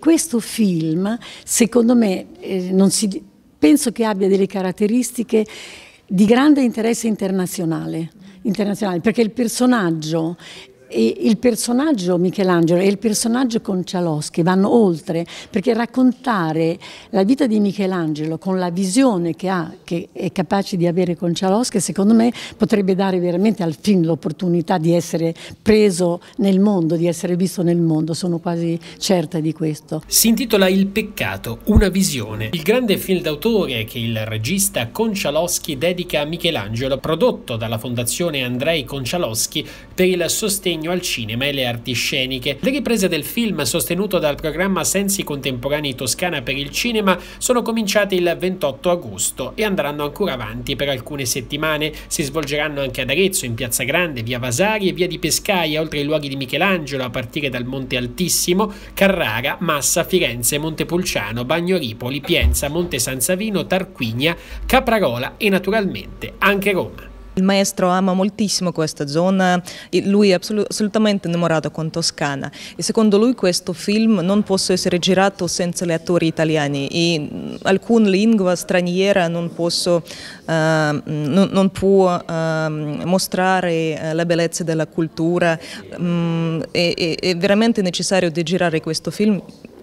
questo film, secondo me, eh, si, penso che abbia delle caratteristiche di grande interesse internazionale, internazionale perché il personaggio e il personaggio Michelangelo e il personaggio Concialoschi vanno oltre perché raccontare la vita di Michelangelo con la visione che ha, che è capace di avere Concialoschi, secondo me potrebbe dare veramente al film l'opportunità di essere preso nel mondo, di essere visto nel mondo, sono quasi certa di questo. Si intitola Il peccato, una visione, il grande film d'autore che il regista Concialoschi dedica a Michelangelo, prodotto dalla Fondazione Andrei Concialoschi per il sostegno impegno al cinema e le arti sceniche. Le riprese del film, sostenuto dal programma Sensi Contemporanei Toscana per il cinema, sono cominciate il 28 agosto e andranno ancora avanti per alcune settimane. Si svolgeranno anche ad Arezzo, in Piazza Grande, via Vasari e via di Pescaia, oltre ai luoghi di Michelangelo, a partire dal Monte Altissimo, Carrara, Massa, Firenze, Montepulciano, Bagnoripo, Pienza, Monte San Savino, Tarquinia, Caprarola e naturalmente anche Roma. Il maestro ama moltissimo questa zona, lui è assolutamente innamorato con Toscana e secondo lui questo film non può essere girato senza gli attori italiani e mm, alcuna lingua straniera non, posso, uh, non, non può uh, mostrare eh, la bellezza della cultura. Um, è, è veramente necessario di girare questo film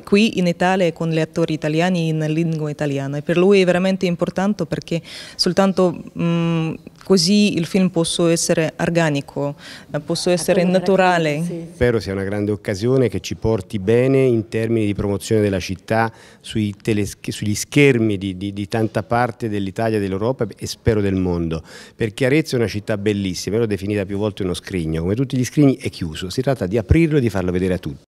qui in Italia con gli attori italiani in lingua italiana. E per lui è veramente importante perché soltanto mh, così il film possa essere organico, eh, possa ah, essere naturale. Spero sia una grande occasione che ci porti bene in termini di promozione della città sui sugli schermi di, di, di tanta parte dell'Italia, dell'Europa e spero del mondo. Perché Arezzo è una città bellissima, l'ho definita più volte uno scrigno, come tutti gli scrigni è chiuso, si tratta di aprirlo e di farlo vedere a tutti.